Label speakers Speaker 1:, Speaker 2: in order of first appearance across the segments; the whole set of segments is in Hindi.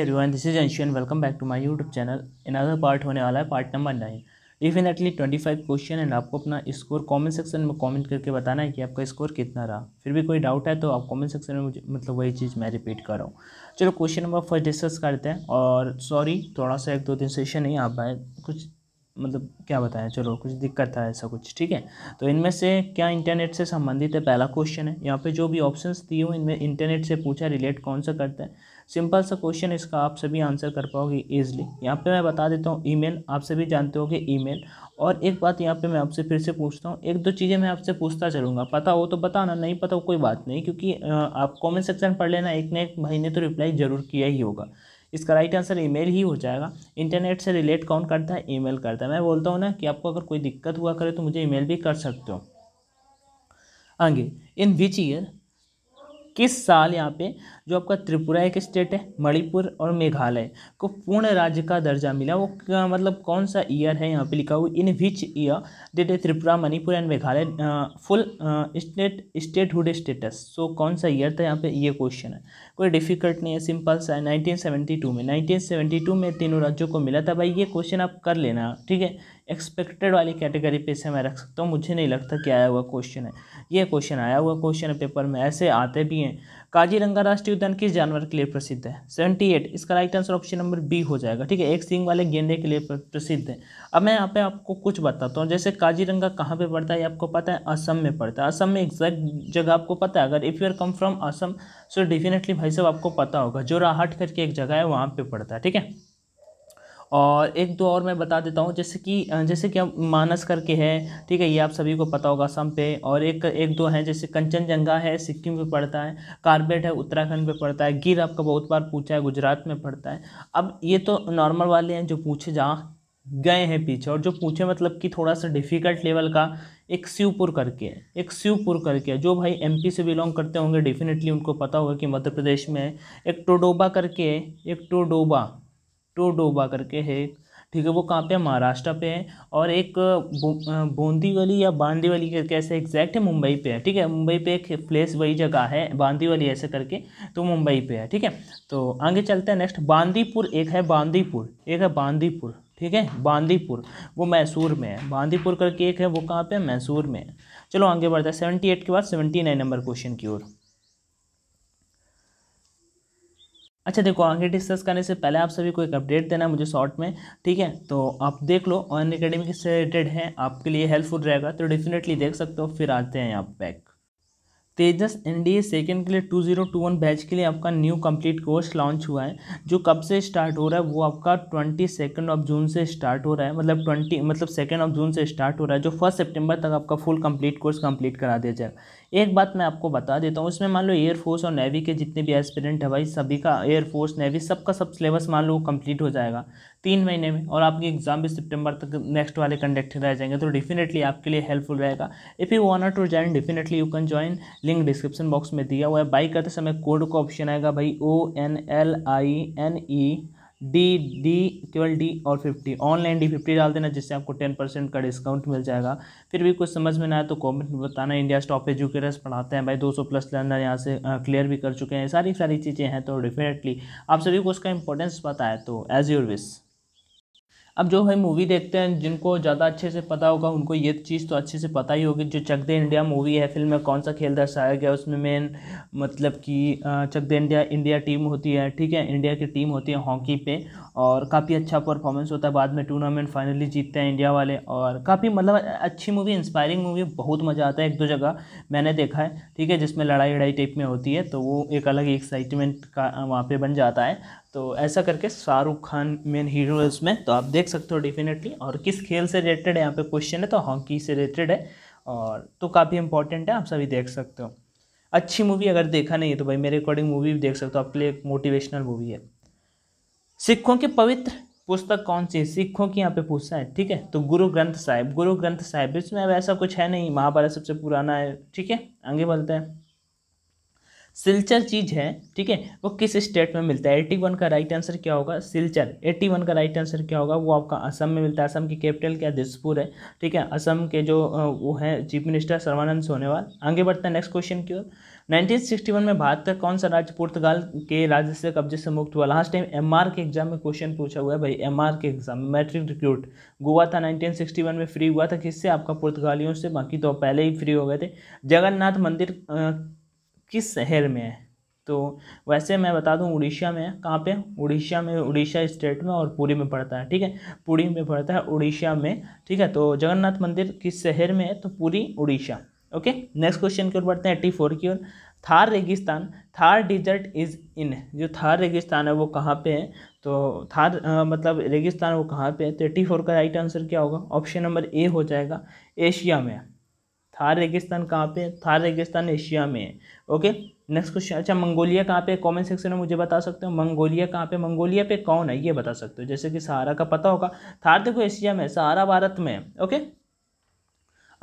Speaker 1: everyone this is Anshan welcome back to my YouTube channel another part होने वाला है part number nine definitely twenty five question and आपको अपना स्कोर कमेंट सेक्शन में कमेंट करके बताना है कि आपका स्कोर कितना रहा फिर भी कोई डाउट है तो आप कमेंट सेक्शन में मुझे मतलब वही चीज़ मैं रिपीट कर रहा हूँ चलो क्वेश्चन नंबर फर्स्ट डिस्कस करते हैं और सॉरी थोड़ा सा एक दो दिन सेशन नहीं आ पाए कुछ मतलब क्या बताएं चलो कुछ दिक्कत था ऐसा कुछ ठीक है तो इनमें से क्या इंटरनेट से संबंधित है पहला क्वेश्चन है यहाँ पे जो भी ऑप्शंस दिए हुए इनमें इंटरनेट से पूछा रिलेट कौन सा करता है सिंपल सा क्वेश्चन इसका आप सभी आंसर कर पाओगे ईजिली यहाँ पे मैं बता देता हूँ ईमेल आप सभी जानते हो कि ईमेल और एक बात यहाँ पे मैं आपसे फिर से पूछता हूँ एक दो चीज़ें मैं आपसे पूछता चलूँगा पता हो तो बताना नहीं पता हो कोई बात नहीं क्योंकि आप कॉमेंट सेक्शन पढ़ लेना एक ना एक भाई ने तो रिप्लाई ज़रूर किया ही होगा इसका राइट आंसर ईमेल ही हो जाएगा इंटरनेट से रिलेट कौन करता है ईमेल करता है मैं बोलता हूँ ना कि आपको अगर कोई दिक्कत हुआ करे तो मुझे ईमेल भी कर सकते हो आगे इन विच ईयर किस साल यहाँ पे जो आपका त्रिपुरा एक स्टेट है मणिपुर और मेघालय को पूर्ण राज्य का दर्जा मिला वो मतलब कौन सा ईयर है यहाँ पे लिखा हुआ in which year date Tripura Manipur and Meghalaya full state statehood status so कौन सा ईयर था यहाँ पे ये क्वेश्चन है कोई डिफिकल्ट नहीं है सिंपल सा है 1972 में 1972 में तीनों राज्यों को मिला था भाई ये क्वेश्चन आप कर लेना ठीक है एक्सपेक्टेड वाली कैटेगरी पे से मैं रख सकता हूँ मुझे नहीं लगता कि आया हुआ क्वेश्चन है ये क्वेश्चन आया हुआ क्वेश्चन है पेपर में ऐसे आते भी हैं काजीरंगा राष्ट्रीय उद्यान किस जानवर के लिए प्रसिद्ध है सेवेंटी एट इसका right answer option number B हो जाएगा ठीक है एक सिंग वाले गेंदे के लिए प्रसिद्ध है अब मैं यहाँ पे आपको कुछ बताता हूँ जैसे काजीरंगा कहाँ पे पड़ता है आपको पता है असम में पड़ता है असम में एग्जैक्ट जगह आपको पता है अगर if you are come from Assam so definitely भाई साहब आपको पता होगा जो राहट करके एक जगह है वहाँ पर पड़ता है ठीक है और एक दो और मैं बता देता हूँ जैसे कि जैसे कि अब मानस करके है ठीक है ये आप सभी को पता होगा असम पे और एक एक दो हैं जैसे कंचनजंगा है सिक्किम पे पड़ता है कार्बेट है उत्तराखंड पे पड़ता है गिर आपका बहुत बार पूछा है गुजरात में पड़ता है अब ये तो नॉर्मल वाले हैं जो पूछे जहाँ गए हैं पीछे और जो पूछे मतलब कि थोड़ा सा डिफ़िकल्ट लेवल का एक शिवपुर करके है एक शिवपुर करके है जो भाई एमपी से बिलोंग करते होंगे डेफिनेटली उनको पता होगा कि मध्य प्रदेश में है एक टोडोबा करके है एक टोडोबा टोडोबा करके है ठीक है वो कहाँ पे है महाराष्ट्र पे है और एक बूंदीवली या बांदीवली करके ऐसे एग्जैक्ट है मुंबई पे है ठीक है मुंबई पे एक प्लेस वही जगह है बांदीवली ऐसे करके तो मुंबई पे है ठीक है तो आगे चलते हैं नेक्स्ट बांदीपुर एक है बांदीपुर एक है बांदीपुर ठीक है बांदीपुर वो मैसूर में है बांदीपुर करके एक है वो कहाँ पर मैसूर में है चलो आगे बढ़ते हैं सेवेंटी एट के बाद सेवेंटी नाइन नंबर क्वेश्चन की ओर अच्छा देखो आगे डिस्कस करने से पहले आप सभी को एक अपडेट देना है मुझे शॉर्ट में ठीक है तो आप देख लो ऑन अकेडमी से रिलेटेड है आपके लिए हेल्पफुल रहेगा तो डेफिनेटली देख सकते हो फिर आते हैं आप back Tejas N D second के लिए two zero two one batch के लिए आपका न्यू कंप्लीट कोर्स लॉन्च हुआ है जो कब से स्टार्ट हो रहा है वो आपका ट्वेंटी सेकेंड ऑफ जून से स्टार्ट हो रहा है मतलब ट्वेंटी मतलब सेकेंड ऑफ जून से स्टार्ट हो रहा है जो फर्स्ट सितंबर तक आपका फुल कंप्लीट कोर्स कंप्लीट करा दिया जाएगा एक बात मैं आपको बता देता हूँ इसमें मान लो एयरफोर्स और नेवी के जितने भी एस्पिरेंट है भाई सभी का एयरफोर्स नेवी सबका सब सिलेबस मान लो कंप्लीट हो जाएगा तीन महीने में और आपकी एग्ज़ाम भी सितंबर तक नेक्स्ट वाले कंडक्ट रह जाएंगे तो डेफिनेटली आपके लिए हेल्पफुल रहेगा if you want to join definitely you can join link description box में दिया हुआ है बाई करते समय कोड का ऑप्शन आएगा भाई O N L I N E D D केवल डी और फिफ्टी ऑनलाइन डी फिफ्टी डाल देना जिससे आपको टेन परसेंट का डिस्काउंट मिल जाएगा फिर भी कुछ समझ में ना आए तो कमेंट में बताना इंडिया स्टॉप एजुकेटर्स पढ़ाते हैं भाई 200 प्लस लर्नर यहाँ से क्लियर भी कर चुके हैं सारी सारी चीज़ें हैं तो डेफिनेटली आप सभी को उसका इंपॉर्टेंस पता है तो एज योर विश अब जो है मूवी देखते हैं जिनको ज़्यादा अच्छे से पता होगा उनको ये चीज़ तो अच्छे से पता ही होगी जो चक दे इंडिया मूवी है फिल्म में कौन सा खेल दर्शाया गया उसमें मेन मतलब कि Chak De India India team होती है ठीक है इंडिया की टीम होती है हॉकी पे और काफ़ी अच्छा परफॉर्मेंस होता है बाद में टूर्नामेंट फाइनली जीतते हैं इंडिया वाले और काफ़ी मतलब अच्छी मूवी इंस्पायरिंग मूवी बहुत मज़ा आता है एक दो जगह मैंने देखा है ठीक है जिसमें लड़ाई लड़ाई टाइप में होती है तो वो एक अलग एक्साइटमेंट का वहाँ पर बन जाता है तो ऐसा करके शाहरुख खान मेन हीरो है उसमें तो आप देख सकते हो डेफिनेटली और किस खेल से रिलेटेड है यहाँ पे क्वेश्चन है तो हॉकी से रिलेटेड है और तो काफ़ी इंपॉर्टेंट है आप सभी देख सकते हो अच्छी मूवी अगर देखा नहीं है तो भाई मेरे अकॉर्डिंग मूवी भी देख सकते हो आपके लिए एक मोटिवेशनल मूवी है सिखों के पवित्र पुस्तक कौन सी है सिखों की यहाँ पे पूछना है ठीक है तो गुरु ग्रंथ साहिब गुरु ग्रंथ साहिब इसमें अब ऐसा कुछ है नहीं महाभारत सबसे पुराना है ठीक है आगे बढ़ते हैं सिल्चर चीज़ है ठीक है वो किस स्टेट में मिलता है एटी वन का राइट आंसर क्या होगा सिल्चर एटी वन का राइट आंसर क्या होगा वो आपका असम में मिलता है असम की कैपिटल क्या दिसपुर है ठीक है असम के जो वो है चीफ मिनिस्टर सर्वानंद सोनेवाल आगे बढ़ता है नेक्स्ट क्वेश्चन की ओर 1961 में भारत का कौन सा राज्य पुर्तगाल के राज्य से कब्जे से मुक्त हुआ last time M K exam में क्वेश्चन पूछा हुआ है भाई एम के एग्जाम में मैट्रिक रिक्रूट गोवा था 1961 में फ्री हुआ था किससे आपका पुर्तगालियों से बाकी तो पहले ही फ्री हो गए थे जगन्नाथ मंदिर किस शहर में है तो वैसे मैं बता दूं उड़ीसा में कहाँ पे उड़ीसा में उड़ीसा स्टेट में और पुरी में पड़ता है ठीक है पुरी में पड़ता है उड़ीसा में ठीक है तो जगन्नाथ मंदिर किस शहर में है तो Puri Orissa okay next question की ओर बढ़ते हैं टी फोर की ओर थार रेगिस्तान थार डिजर्ट इज़ इन जो थार रेगिस्तान है वो कहाँ पे है तो थार आ, मतलब रेगिस्तान वो कहाँ पे है तो एट्टी फोर का राइट आंसर क्या होगा ऑप्शन नंबर ए हो जाएगा एशिया में थार रेगिस्तान कहाँ पे थार रेगिस्तान एशिया में है ओके नेक्स्ट क्वेश्चन अच्छा मंगोलिया कहाँ पे कमेंट सेक्शन में मुझे बता सकते हो मंगोलिया कहाँ पे मंगोलिया पे कौन है ये बता सकते हो जैसे कि सहारा का पता होगा थार देखो एशिया में सहारा भारत में ओके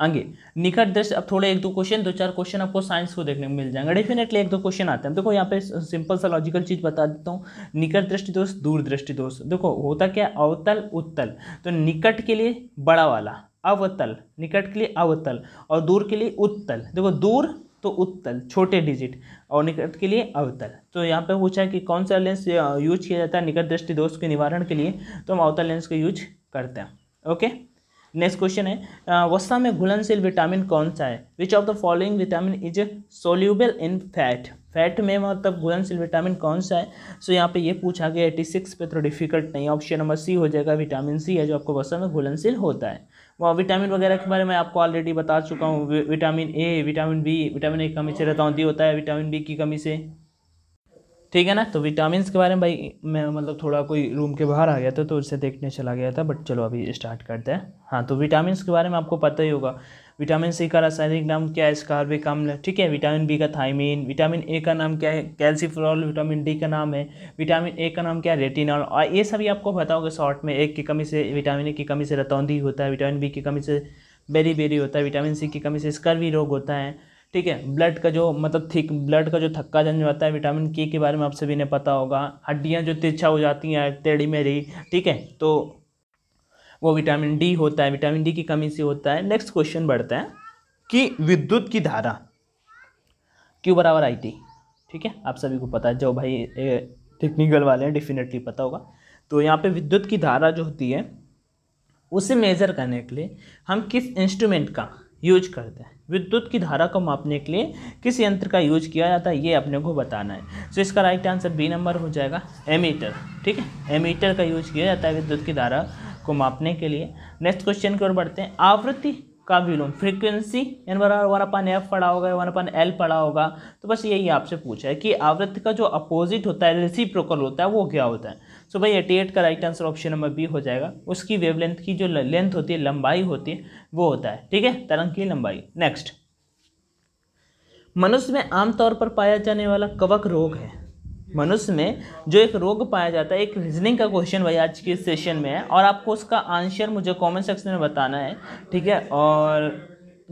Speaker 1: आगे निकट दृश्य अब थोड़े एक दो क्वेश्चन दो चार क्वेश्चन आपको साइंस को देखने को मिल जाएंगे डेफिनेटली एक दो क्वेश्चन आते हैं देखो यहाँ पे सिंपल सा लॉजिकल चीज़ बता देता हूँ निकट दृष्टि दोष दूर दृष्टि दोष देखो होता क्या अवतल उत्तल तो निकट के लिए बड़ा वाला अवतल निकट के लिए अवतल और दूर के लिए उत्तल देखो दूर तो उत्तल छोटे डिजिट और निकट के लिए अवतल तो यहाँ पे पूछा है कि कौन सा लेंस यूज किया जाता है निकट दृष्टि दोष के निवारण के लिए तो हम अवतल लेंस का यूज करते हैं ओके नेक्स्ट क्वेश्चन है वसा में घुलनशील विटामिन कौन सा है which of the following vitamin is soluble in fat fat में मतलब घुलनशील विटामिन कौन सा है सो so, यहाँ पे ये पूछा गया एटी सिक्स पे तो डिफिकल्ट नहीं ऑप्शन नंबर सी हो जाएगा विटामिन सी है जो आपको वसा में घुलनशील होता है वहाँ विटामिन वगैरह के बारे में आपको ऑलरेडी बता चुका हूँ vitamin A vitamin B vitamin A की कमी से दी होता है विटामिन बी की कमी से ठीक है ना तो विटामिन के बारे में भाई मैं मतलब थोड़ा कोई रूम के बाहर आ गया था तो उसे देखने चला गया था बट चलो अभी स्टार्ट करते हैं हाँ तो विटामिन के बारे में आपको पता ही होगा विटामिन सी का रासायनिक नाम क्या है स्कारबिक अम्ल ठीक है विटामिन बी का थाइमिन विटामिन ए का नाम क्या है कैल्सीफ्लोरल विटामिन डी का नाम है विटामिन ए का नाम क्या है रेटिनॉल और ये सभी आपको बताओगे शॉर्ट में एक की कमी से विटामिन ए की कमी से रतौंधी होता है विटामिन बी की कमी से बेरी बेरी होता है विटामिन सी की कमी से स्कर्वी रोग होता है ठीक है ब्लड का जो मतलब थिक ब्लड का जो थक्का जन जो आता है विटामिन के के बारे में आप सभी ने पता होगा हड्डियाँ जो तिरछा हो जाती हैं टेढ़ी मेरी ठीक है तो वो विटामिन डी होता है विटामिन डी की कमी से होता है नेक्स्ट क्वेश्चन बढ़ता है कि विद्युत की धारा क्यू बराबर आई टी ठीक है आप सभी को पता है जो भाई टेक्निकल वाले हैं डेफिनेटली पता होगा तो यहाँ पे विद्युत की धारा जो होती है उसे मेज़र करने के लिए हम किस इंस्ट्रूमेंट का यूज करते हैं विद्युत की धारा को मापने के लिए किस यंत्र का यूज किया जाता है ये अपने को बताना है तो इसका राइट आंसर बी नंबर हो जाएगा एमीटर ठीक है एमीटर का यूज किया जाता है विद्युत की धारा को मापने के लिए नेक्स्ट क्वेश्चन की ओर बढ़ते हैं आवृत्ति का विलोम फ्रीक्वेंसी यानी बराबर वन अपन एफ पढ़ा होगा वन अपन एल पढ़ा होगा तो बस यही आपसे पूछा है कि आवृत्ति का जो अपोजिट होता है रिसिप्रोकल होता है वो क्या होता है सो भाई एटी का right answer option number B हो जाएगा उसकी वेवलेंथ की जो लेंथ होती है लंबाई होती है वो होता है ठीक है तरंग की लंबाई नेक्स्ट मनुष्य में आमतौर पर पाया जाने वाला कवक रोग है मनुष्य में जो एक रोग पाया जाता है एक रीजनिंग का क्वेश्चन भाई आज के सेशन में है और आपको उसका आंसर मुझे कमेंट सेक्शन में बताना है ठीक है और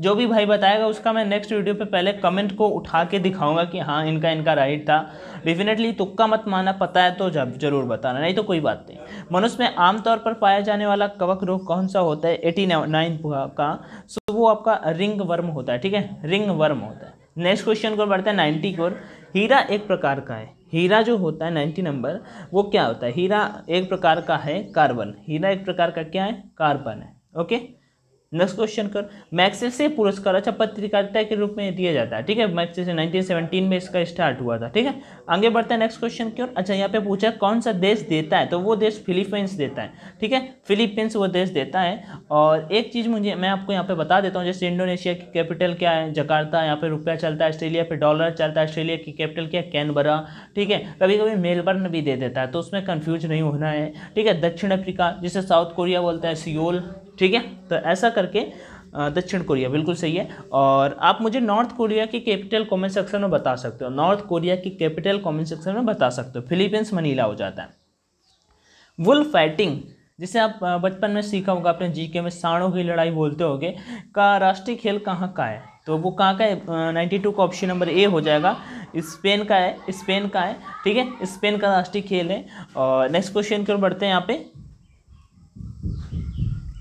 Speaker 1: जो भी भाई बताएगा उसका मैं नेक्स्ट वीडियो पे पहले कमेंट को उठा के दिखाऊंगा कि हाँ इनका इनका राइट था डेफिनेटली तुक्का मत माना पता है तो जब जरूर बताना नहीं तो कोई बात नहीं मनुष्य में आमतौर पर पाया जाने वाला कवक रोग कौन सा होता है एटी नाइन का सो वो आपका रिंग वर्म होता है ठीक है रिंग वर्म होता है नेक्स्ट क्वेश्चन को बढ़ते हैं नाइन्टी कोर हीरा एक प्रकार का है हीरा जो होता है नाइन्टी नंबर वो क्या होता है हीरा एक प्रकार का है कार्बन हीरा एक प्रकार का क्या है कार्बन है ओके नेक्स्ट क्वेश्चन कर मैक्सेसे पुरस्कार अच्छा पत्रकारिता के रूप में दिया जाता है ठीक है मैक्सेसे नाइनटीन में इसका स्टार्ट हुआ था ठीक है आगे बढ़ते हैं नेक्स्ट क्वेश्चन की ओर अच्छा यहाँ पे पूछा कौन सा देश देता है तो वो देश फिलीपींस देता है ठीक है फिलीपींस वो देश देता है और एक चीज़ मुझे मैं आपको यहाँ पे बता देता हूँ जैसे इंडोनेशिया की कैपिटल क्या है जकार्ता यहाँ पे रुपया चलता है ऑस्ट्रेलिया पे डॉलर चलता है ऑस्ट्रेलिया की कैपिटल क्या है कैनबरा ठीक है कभी कभी मेलबर्न भी दे देता है तो उसमें कन्फ्यूज नहीं होना है ठीक है दक्षिण अफ्रीका जिसे साउथ कोरिया बोलता है सियोल ठीक है तो ऐसा करके दक्षिण कोरिया बिल्कुल सही है और आप मुझे नॉर्थ कोरिया की कैपिटल कमेंट सेक्शन में बता सकते हो नॉर्थ कोरिया की कैपिटल कमेंट सेक्शन में बता सकते हो फिलीपींस मनीला हो जाता है वुल फाइटिंग जिसे आप बचपन में सीखा होगा अपने जीके में साणों की लड़ाई बोलते होगे का राष्ट्रीय खेल कहाँ का है तो वो कहाँ का है नाइन्टी टू का ऑप्शन नंबर ए हो जाएगा स्पेन का है स्पेन का है ठीक है स्पेन का राष्ट्रीय खेल है और नेक्स्ट क्वेश्चन की ओर बढ़ते हैं यहाँ पे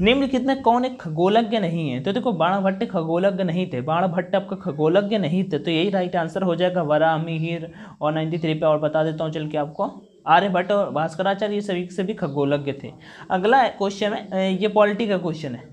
Speaker 1: निम्नलिखित में कौन एक खगोलज्ञ नहीं है तो देखो बाण भट्ट खगोलज्ञ नहीं थे बाण भट्ट आपका खगोलज्ञ नहीं थे तो यही राइट आंसर हो जाएगा वरा मिहिर और नाइन्टी थ्री पे और बता देता हूँ चल के आपको आर्यभट्ट और भास्कराचार्य ये सभी से भी खगोलज्ञ थे अगला क्वेश्चन है ये पॉलिटी का क्वेश्चन है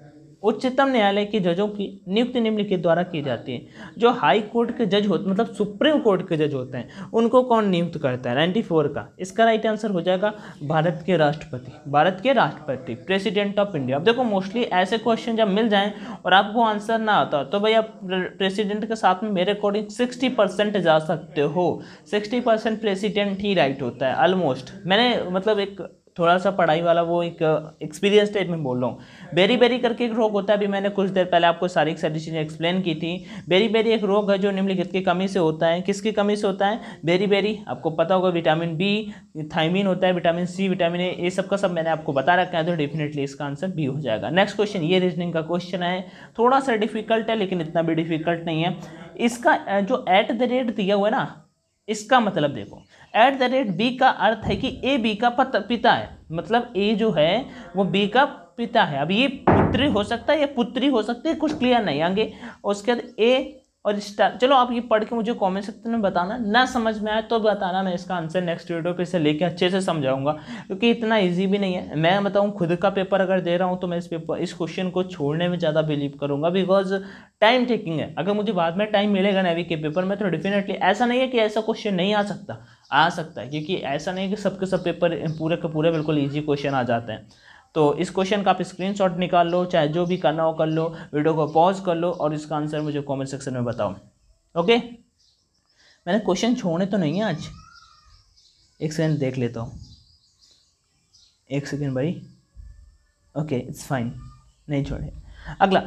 Speaker 1: उच्चतम न्यायालय के जजों की नियुक्ति निम्नलिखित द्वारा की जाती है जो हाई कोर्ट के जज होते मतलब सुप्रीम कोर्ट के जज होते हैं उनको कौन नियुक्त करता है नाइन्टी फोर का इसका राइट आंसर हो जाएगा भारत के राष्ट्रपति भारत के राष्ट्रपति प्रेसिडेंट ऑफ इंडिया अब देखो मोस्टली ऐसे क्वेश्चन जब मिल जाएँ और आपको आंसर ना आता तो भाई आप प्रेसिडेंट के साथ में मेरे अकॉर्डिंग सिक्सटी परसेंट जा सकते हो सिक्सटी परसेंट प्रेसिडेंट ही राइट होता है ऑलमोस्ट मैंने मतलब एक थोड़ा सा पढ़ाई वाला वो एक एक्सपीरियंस टाइप में बोल रहा हूँ बेरी बेरी करके एक रोग होता है अभी मैंने कुछ देर पहले आपको सारी सारी चीज़ें एक्सप्लेन की थी बेरी बेरी एक रोग है जो निम्नलिखित की कमी से होता है किसकी कमी से होता है बेरी बेरी आपको पता होगा विटामिन बी थाइमिन होता है विटामिन सी विटामिन ए ये सब का सब मैंने आपको बता रखा है तो डेफिनेटली इसका आंसर बी हो जाएगा नेक्स्ट क्वेश्चन ये रीजनिंग का क्वेश्चन है थोड़ा सा डिफिकल्ट है लेकिन इतना भी डिफिकल्ट नहीं है इसका जो एट द रेट दिया हुआ है ना इसका मतलब देखो एट द रेट बी का अर्थ है कि ए बी का पिता है मतलब ए जो है वो बी का पिता है अब ये पुत्री हो सकता है या पुत्री हो सकती है कुछ क्लियर नहीं आगे उसके बाद ए और इस चलो आप ये पढ़ के मुझे कमेंट सेक्शन में बताना ना समझ में आए तो बताना मैं इसका आंसर नेक्स्ट वीडियो पे इसे लेके अच्छे से समझाऊंगा क्योंकि इतना इजी भी नहीं है मैं बताऊँ खुद का पेपर अगर दे रहा हूँ तो मैं इस पेपर इस क्वेश्चन को छोड़ने में ज़्यादा बिलीव करूँगा बिकॉज टाइम टेकिंग है अगर मुझे बाद में टाइम मिलेगा नेवी के पेपर में तो डेफिनेटली ऐसा नहीं है कि ऐसा क्वेश्चन नहीं आ सकता आ सकता है क्योंकि ऐसा नहीं है कि सबके सब पेपर पूरे के पूरे बिल्कुल ईजी क्वेश्चन आ जाते हैं तो इस क्वेश्चन का आप स्क्रीनशॉट निकाल लो चाहे जो भी करना हो कर लो वीडियो को पॉज कर लो और इसका आंसर मुझे कमेंट सेक्शन में बताओ ओके मैंने क्वेश्चन छोड़ने तो नहीं है आज एक सेकेंड देख लेता हूँ एक सेकेंड भाई ओके इट्स फाइन नहीं छोड़े अगला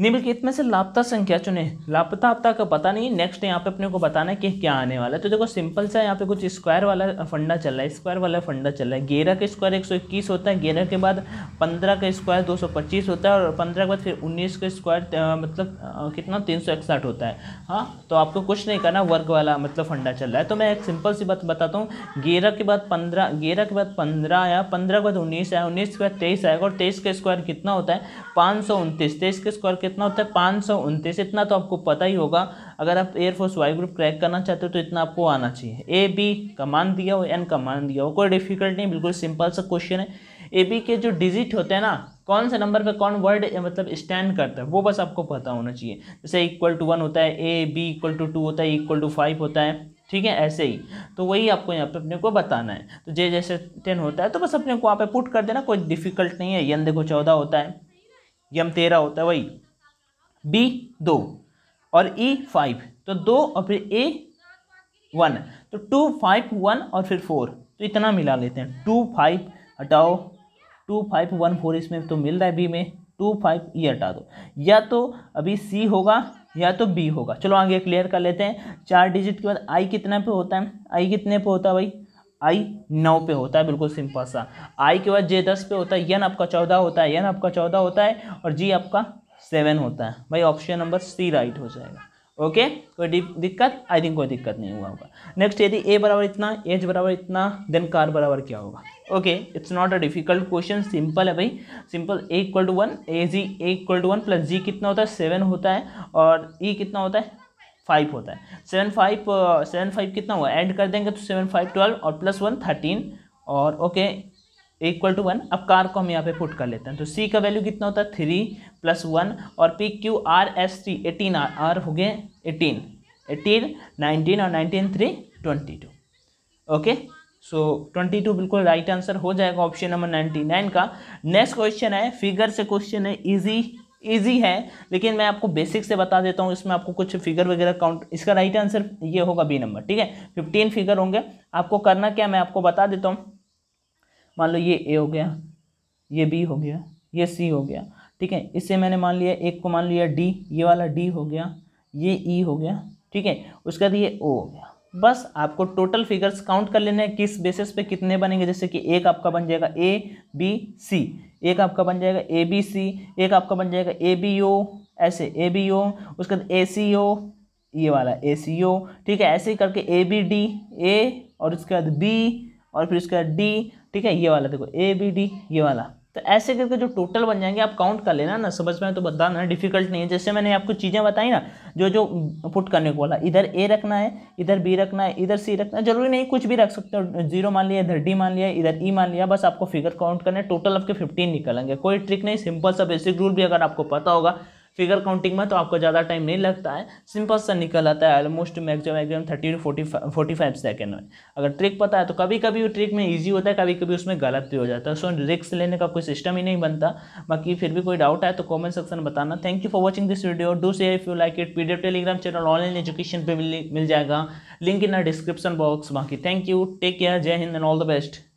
Speaker 1: निम्नलिखित में से लापता संख्या चुने लापता आपता का पता नहीं नेक्स्ट यहाँ पे अपने को बताना है कि क्या आने वाला है तो देखो सिंपल सा यहाँ पे कुछ स्क्वायर वाला फंडा चल रहा है स्क्वायर वाला फंडा चल रहा है ग्यारह का स्क्वायर एक सौ इक्कीस होता है ग्यारह के बाद पंद्रह का स्क्वायर दो सौ पच्चीस होता है और पंद्रह के बाद फिर उन्नीस का स्क्वायर मतलब कितना तीन सौ इकसठ होता है हाँ तो आपको कुछ नहीं करना वर्ग वाला मतलब फंडा चल रहा है तो मैं एक सिंपल सी बात बताता हूँ ग्यारह के बाद पंद्रह ग्यारह के बाद पंद्रह आया पंद्रह के बाद उन्नीस आया उन्नीस के बाद तेईस आएगा और तेईस का स्क्वायर कितना होता है पाँच सौ उनतीस तेईस का स्क्वायर कितना होता है पाँच सौ उनतीस इतना तो आपको पता ही होगा अगर आप एयरफोर्स वाई ग्रुप क्रैक करना चाहते हो तो इतना आपको आना चाहिए ए बी का मान दिया हो एन का मान दिया हो कोई डिफिकल्ट नहीं बिल्कुल सिंपल सा क्वेश्चन है ए बी के जो डिजिट होते हैं ना कौन से नंबर पे कौन वर्ड मतलब स्टैंड करता है वो बस आपको पता होना चाहिए जैसे इक्वल टू वन होता है A B equal to two होता है इक्वल टू फाइव होता है ठीक है ऐसे ही तो वही आपको यहाँ पे अपने को बताना है तो जे जैसे टेन होता है तो बस अपने को वहाँ पे पुट कर देना कोई डिफिकल्ट नहीं है यम देखो चौदह होता है यम तेरह होता है वही बी दो और ई फाइव तो दो और फिर ए वन तो टू फाइव वन और फिर फोर तो इतना मिला लेते हैं टू फाइव हटाओ टू फाइव वन फोर इसमें तो मिल रहा है बी में टू फाइव ये हटा दो या तो अभी सी होगा या तो बी होगा चलो आगे क्लियर कर लेते हैं चार डिजिट के बाद आई कितना पे होता है आई कितने पे होता है भाई आई नौ पे होता है बिल्कुल सिंपल सा आई के बाद जे दस पे होता है यन आपका चौदह होता है यन आपका चौदह होता है और जी आपका सेवन होता है भाई ऑप्शन नंबर सी राइट हो जाएगा ओके कोई दिक्कत आई थिंक कोई दिक्कत नहीं हुआ होगा नेक्स्ट यदि ए बराबर इतना एच बराबर इतना देन कार बराबर क्या होगा okay it's not a difficult question simple है भाई simple A equal to one A G A equal to one plus G कितना होता है सेवन होता है और ई e कितना होता है फाइव होता है सेवन फाइव सेवन फाइव कितना हुआ ऐड कर देंगे तो सेवन फाइव ट्वेल्व और प्लस वन थर्टीन और ओके इक्वल टू वन अब कार को हम यहाँ पे पुट कर लेते हैं तो सी का वैल्यू कितना होता है थ्री प्लस वन और P Q R S T eighteen R R हो गए एटीन एटीन नाइनटीन और nineteen three twenty two okay so twenty two बिल्कुल राइट आंसर हो जाएगा ऑप्शन नंबर नाइन्टी नाइन का नेक्स्ट क्वेश्चन है फिगर से क्वेश्चन है ईजी ईजी है लेकिन मैं आपको बेसिक से बता देता हूँ इसमें आपको कुछ फिगर वगैरह काउंट इसका राइट आंसर ये होगा बी नंबर ठीक है फिफ्टीन फिगर होंगे आपको करना क्या मैं आपको बता देता हूँ मान लो ये ए हो गया ये बी हो गया ये सी हो गया ठीक है इससे मैंने मान लिया एक को मान लिया डी ये वाला डी हो गया ये ई e हो गया ठीक है उसके बाद ये ओ हो गया बस आपको टोटल फिगर्स काउंट कर लेने हैं किस बेसिस पे कितने बनेंगे जैसे कि एक आपका बन जाएगा ए बी सी एक आपका बन जाएगा ए बी सी एक आपका बन जाएगा ए बी ओ ऐसे ए बी ओ उसके बाद ए सी ओ ये वाला ए सी ओ ठीक है ऐसे ही करके ए बी डी ए और उसके बाद बी और फिर इसका डी ठीक है ये वाला देखो ए बी डी ये वाला तो ऐसे करके जो टोटल बन जाएंगे आप काउंट कर लेना ना समझ में तो बताना डिफिकल्ट नहीं है जैसे मैंने आपको चीज़ें बताई ना जो जो पुट करने को बोला इधर ए रखना है इधर बी रखना है इधर सी रखना है जरूरी नहीं कुछ भी रख सकते हो जीरो मान लिया इधर डी मान लिया इधर ई e मान लिया बस आपको फिगर काउंट करना है टोटल आपके फिफ्टीन निकलेंगे कोई ट्रिक नहीं सिंपल सा बेसिक रूल भी अगर आपको पता होगा फिगर काउंटिंग में तो आपको ज़्यादा टाइम नहीं लगता है सिंपल सा निकल आता है almost maximum exam thirty two forty forty five second में अगर ट्रिक पता है तो कभी कभी वो ट्रिक में ईजी होता है कभी कभी उसमें गलत भी हो जाता है सो रिस्क लेने का कोई सिस्टम ही नहीं बनता बाकी फिर भी कोई डाउट है तो कॉमेंट सेक्शन में बताना thank you for watching this video do से इफ यू लाइक इट पी टेलीग्राम चैनल ऑनलाइन एजुकेशन पर मिल जाएगा लिंक इन डिस्क्रिप्शन बॉक्स बाकी thank you take care Jai Hind and all the best